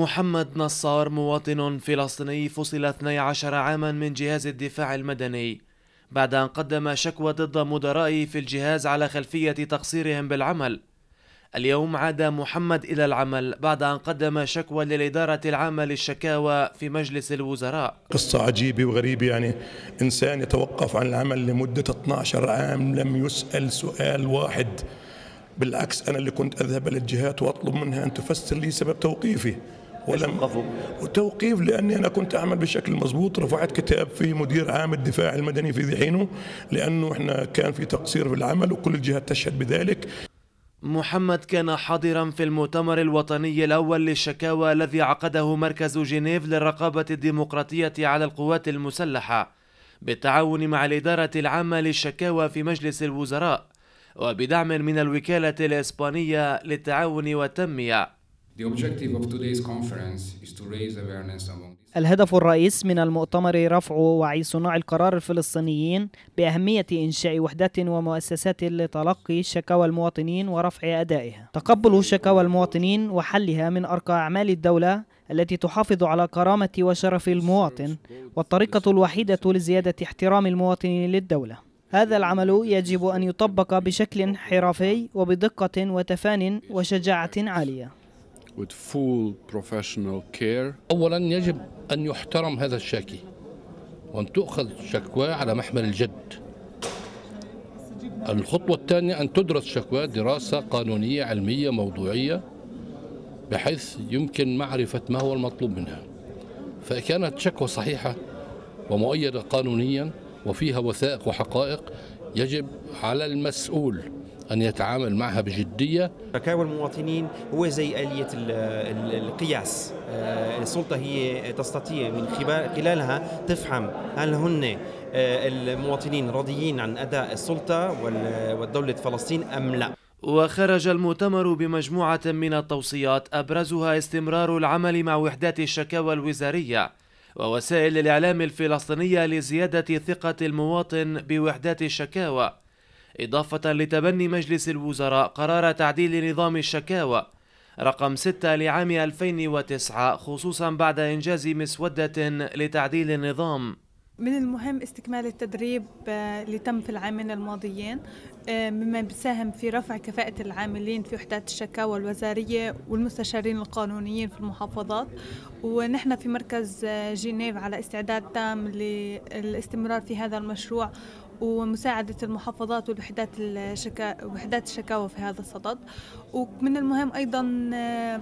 محمد نصار مواطن فلسطيني فصل 12 عاما من جهاز الدفاع المدني بعد أن قدم شكوى ضد مدرائه في الجهاز على خلفية تقصيرهم بالعمل اليوم عاد محمد إلى العمل بعد أن قدم شكوى للإدارة العامة للشكاوى في مجلس الوزراء قصة عجيبة وغريبة يعني إنسان يتوقف عن العمل لمدة 12 عام لم يسأل سؤال واحد بالعكس أنا اللي كنت أذهب للجهات وأطلب منها أن تفسر لي سبب توقيفي ولم وتوقيف لاني انا كنت اعمل بشكل مضبوط رفعت كتاب في مدير عام الدفاع المدني في ذي حينه لانه احنا كان في تقصير في العمل وكل الجهات تشهد بذلك محمد كان حاضرا في المؤتمر الوطني الأول للشكاوى الذي عقده مركز جنيف للرقابة الديمقراطية على القوات المسلحة بالتعاون مع الإدارة العامة للشكاوى في مجلس الوزراء وبدعم من الوكالة الإسبانية للتعاون والتنمية الهدف الرئيس من المؤتمر رفع وعي صناع القرار الفلسطينيين بأهمية إنشاء وحدات ومؤسسات لتلقي شكاوى المواطنين ورفع أدائها تقبل شكاوى المواطنين وحلها من أرقى أعمال الدولة التي تحافظ على كرامة وشرف المواطن والطريقة الوحيدة لزيادة احترام المواطن للدولة هذا العمل يجب أن يطبق بشكل حرفي وبدقة وتفان وشجاعة عالية with full professional care. أولا يجب أن يحترم هذا الشاكي وأن تؤخذ شكواه على محمل الجد الخطوة الثانية أن تدرس شكواه دراسة قانونية علمية موضوعية بحيث يمكن معرفة ما هو المطلوب منها فكانت شكوى صحيحة ومؤيدة قانونيا وفيها وثائق وحقائق يجب على المسؤول أن يتعامل معها بجدية شكاوى المواطنين هو زي آلية القياس آه، السلطة هي تستطيع من خلالها تفهم هل هن آه، المواطنين راضيين عن أداء السلطة والدولة فلسطين أم لا وخرج المؤتمر بمجموعة من التوصيات أبرزها استمرار العمل مع وحدات الشكاوى الوزارية ووسائل الإعلام الفلسطينية لزيادة ثقة المواطن بوحدات الشكاوى إضافة لتبني مجلس الوزراء قرار تعديل نظام الشكاوى رقم 6 لعام 2009 خصوصا بعد إنجاز مسودة لتعديل النظام من المهم استكمال التدريب اللي آه، تم في العامين الماضيين آه، مما بيساهم في رفع كفاءة العاملين في وحدات الشكاوى الوزارية والمستشارين القانونيين في المحافظات ونحن في مركز آه، جنيف على استعداد تام للاستمرار في هذا المشروع ومساعدة المحافظات والوحدات الشكا... وحدات الشكاوى في هذا الصدد ومن المهم أيضا آه،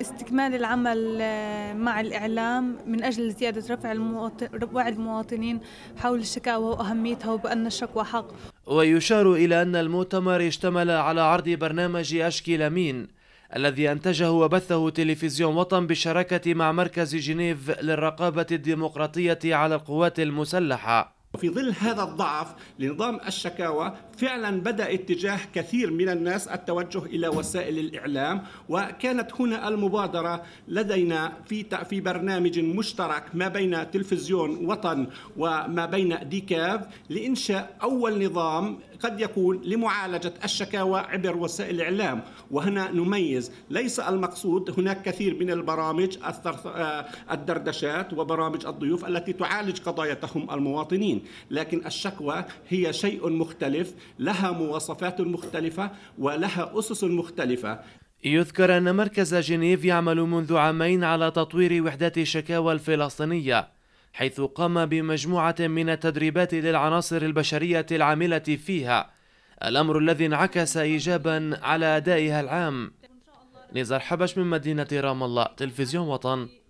استكمال العمل آه، مع الإعلام من أجل زيادة رفع المواطن... وعي المواطنين حول الشكاوى وأهميتها وبأن الشكوى حق ويشار إلى أن المؤتمر اشتمل على عرض برنامج أشكي لمين الذي أنتجه وبثه تلفزيون وطن بالشراكة مع مركز جنيف للرقابة الديمقراطية على القوات المسلحة وفي ظل هذا الضعف لنظام الشكاوى فعلا بدا اتجاه كثير من الناس التوجه الى وسائل الاعلام وكانت هنا المبادره لدينا في في برنامج مشترك ما بين تلفزيون وطن وما بين ديكاف لانشاء اول نظام قد يكون لمعالجة الشكاوى عبر وسائل الإعلام وهنا نميز ليس المقصود هناك كثير من البرامج آه، الدردشات وبرامج الضيوف التي تعالج قضايتهم المواطنين لكن الشكوى هي شيء مختلف لها مواصفات مختلفة ولها أسس مختلفة يذكر أن مركز جنيف يعمل منذ عامين على تطوير وحدات الشكاوى الفلسطينية حيث قام بمجموعة من التدريبات للعناصر البشرية العاملة فيها الأمر الذي انعكس إيجابا على أدائها العام نزار حبش من مدينة رام الله تلفزيون وطن